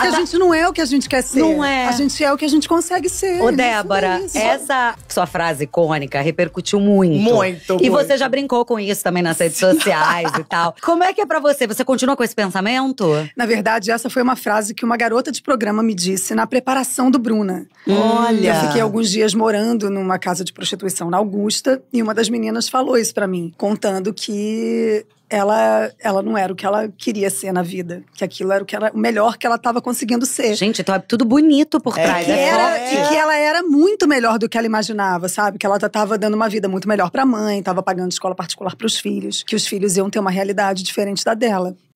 Porque a gente não é o que a gente quer ser. Não é. A gente é o que a gente consegue ser. Ô, é Débora, é essa sua frase icônica repercutiu muito. Muito. E muito. você já brincou com isso também nas redes sociais e tal. Como é que é pra você? Você continua com esse pensamento? Na verdade, essa foi uma frase que uma garota de programa me disse na preparação do Bruna. Olha. Eu fiquei alguns dias morando numa casa de prostituição na Augusta e uma das meninas falou isso para mim, contando que ela, ela não era o que ela queria ser na vida. Que aquilo era o, que ela, o melhor que ela estava conseguindo ser. Gente, então é tudo bonito por é, trás. É, era, é. E que ela era muito melhor do que ela imaginava, sabe? Que ela estava dando uma vida muito melhor para a mãe, estava pagando escola particular para os filhos, que os filhos iam ter uma realidade diferente da dela.